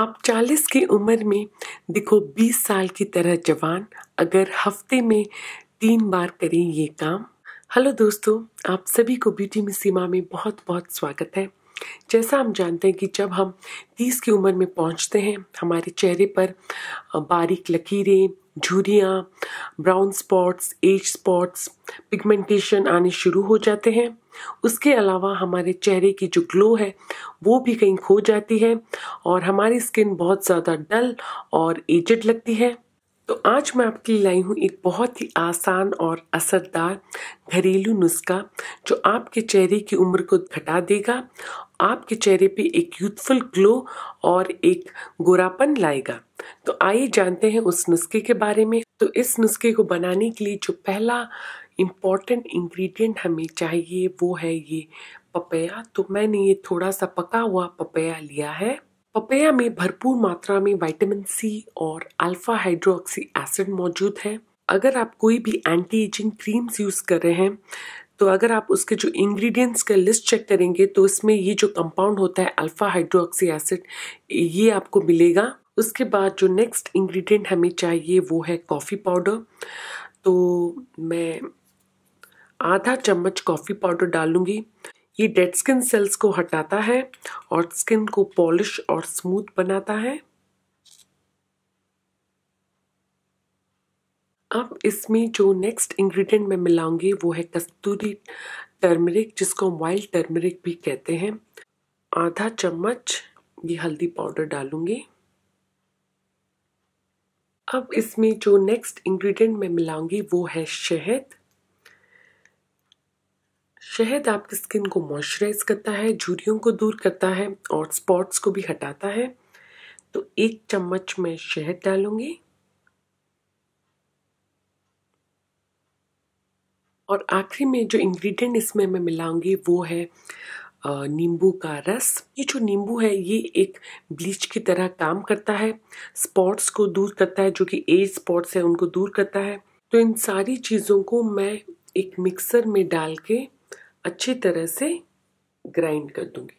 आप 40 की उम्र में देखो 20 साल की तरह जवान अगर हफ्ते में तीन बार करें ये काम हेलो दोस्तों आप सभी को ब्यूटी में सीमा में बहुत बहुत स्वागत है जैसा हम जानते हैं कि जब हम 30 की उम्र में पहुंचते हैं हमारे चेहरे पर बारीक लकीरें झुरियाँ brown spots age spots pigmentation आने शुरू हो जाते हैं उसके अलावा हमारे चेहरे की जो ग्लो है वो भी कहीं खो जाती है और हमारी स्किन बहुत ज़्यादा डल और एजड लगती है तो आज मैं आपके लिए लाई हूँ एक बहुत ही आसान और असरदार घरेलू नुस्खा जो आपके चेहरे की उम्र को घटा देगा आपके चेहरे पे एक यूथफुल ग्लो और एक गोरापन लाएगा तो आइए जानते हैं उस नुस्खे के बारे में तो इस नुस्खे को बनाने के लिए जो पहला इम्पॉर्टेंट इंग्रेडिएंट हमें चाहिए वो है ये पपया तो मैंने ये थोड़ा सा पका हुआ पपया लिया है पपया में भरपूर मात्रा में विटामिन सी और अल्फा हाइड्रोक्सी एसिड मौजूद है अगर आप कोई भी एंटी एजिंग क्रीम्स यूज़ कर रहे हैं तो अगर आप उसके जो इंग्रेडिएंट्स का लिस्ट चेक करेंगे तो इसमें ये जो कंपाउंड होता है अल्फ़ा हाइड्रोक्सी एसिड ये आपको मिलेगा उसके बाद जो नेक्स्ट इंग्रेडिएंट हमें चाहिए वो है कॉफ़ी पाउडर तो मैं आधा चम्मच कॉफ़ी पाउडर डालूंगी ये डेड स्किन सेल्स को हटाता है और स्किन को पॉलिश और स्मूथ बनाता है अब इसमें जो नेक्स्ट इंग्रेडिएंट मैं मिलाऊंगी वो है कस्तूरी टर्मरिक जिसको हम वाइल्ड टर्मरिक भी कहते हैं आधा चम्मच ये हल्दी पाउडर डालूंगी अब इसमें जो नेक्स्ट इंग्रेडिएंट मैं मिलाऊंगी वो है शहद शहद आपकी स्किन को मॉइस्चराइज करता है झुरियों को दूर करता है और स्पॉट्स को भी हटाता है तो एक चम्मच मैं शहद डालूंगी और आखिरी में जो इंग्रेडिएंट इसमें मैं मिलाऊंगी वो है नींबू का रस ये जो नींबू है ये एक ब्लीच की तरह काम करता है स्पॉट्स को दूर करता है जो कि एज स्पॉट्स है उनको दूर करता है तो इन सारी चीज़ों को मैं एक मिक्सर में डाल के अच्छी तरह से ग्राइंड कर दूंगी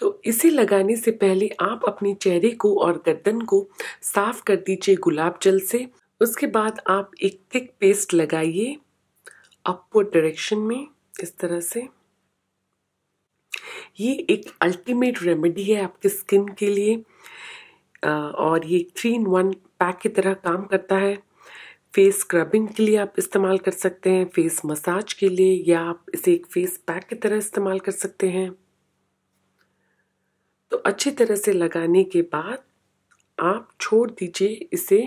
तो इसे लगाने से पहले आप अपने चेहरे को और गर्दन को साफ कर दीजिए गुलाब जल से उसके बाद आप एक थिक पेस्ट लगाइए अपवर्ड डायरेक्शन में इस तरह से ये एक अल्टीमेट रेमेडी है आपके स्किन के लिए और ये थ्री इन वन पैक की तरह काम करता है फेस स्क्रबिंग के लिए आप इस्तेमाल कर सकते हैं फेस मसाज के लिए या आप इसे एक फेस पैक की तरह इस्तेमाल कर सकते हैं तो अच्छी तरह से लगाने के बाद आप छोड़ दीजिए इसे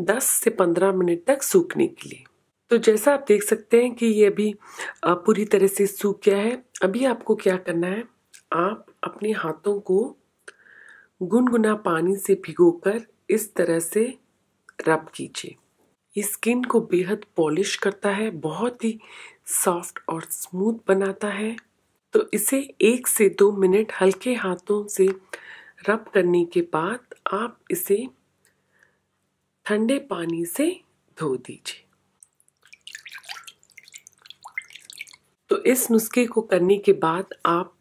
10 से 15 मिनट तक सूखने के लिए तो जैसा आप देख सकते हैं कि ये अभी पूरी तरह से सूख गया है अभी आपको क्या करना है आप अपने हाथों को गुनगुना पानी से भिगोकर इस तरह से रब कीजिए ये स्किन को बेहद पॉलिश करता है बहुत ही सॉफ्ट और स्मूथ बनाता है तो इसे एक से दो मिनट हल्के हाथों से रब करने के बाद आप इसे ठंडे पानी से धो दीजिए तो इस नुस्खे को करने के बाद आप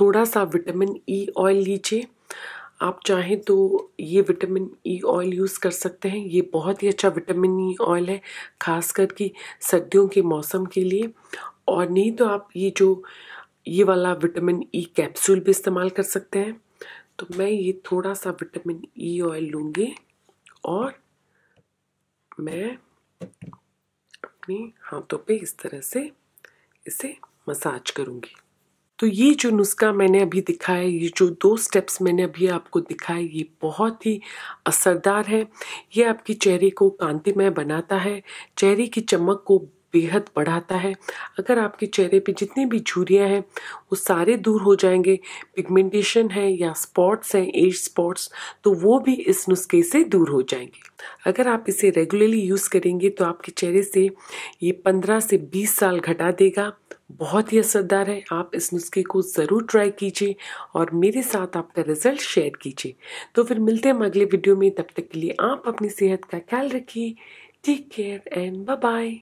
थोड़ा सा विटामिन ई e ऑयल लीजिए आप चाहें तो ये विटामिन ई ऑयल यूज़ कर सकते हैं ये बहुत ही अच्छा विटामिन ई e ऑयल है ख़ास करके सर्दियों के मौसम के लिए और नहीं तो आप ये जो ये वाला विटामिन ई e कैप्सूल भी इस्तेमाल कर सकते हैं तो मैं ये थोड़ा सा विटामिन ई ऑयल लूँगी और मैं अपने हाथों पे इस तरह से इसे मसाज करूँगी तो ये जो नुस्खा मैंने अभी दिखाया ये जो दो स्टेप्स मैंने अभी आपको दिखाए ये बहुत ही असरदार है ये आपकी चेहरे को कांतिमय बनाता है चेहरे की चमक को बेहद बढ़ाता है अगर आपके चेहरे पे जितनी भी झूरियाँ हैं वो सारे दूर हो जाएंगे पिगमेंटेशन है या स्पॉट्स हैं एज स्पॉट्स तो वो भी इस नुस्खे से दूर हो जाएंगे अगर आप इसे रेगुलरली यूज़ करेंगे तो आपके चेहरे से ये पंद्रह से बीस साल घटा देगा बहुत ही असरदार है आप इस नुस्खे को ज़रूर ट्राई कीजिए और मेरे साथ आपका रिजल्ट शेयर कीजिए तो फिर मिलते हैं अगले वीडियो में तब तक के लिए आप अपनी सेहत का ख्याल रखिए take care and bye bye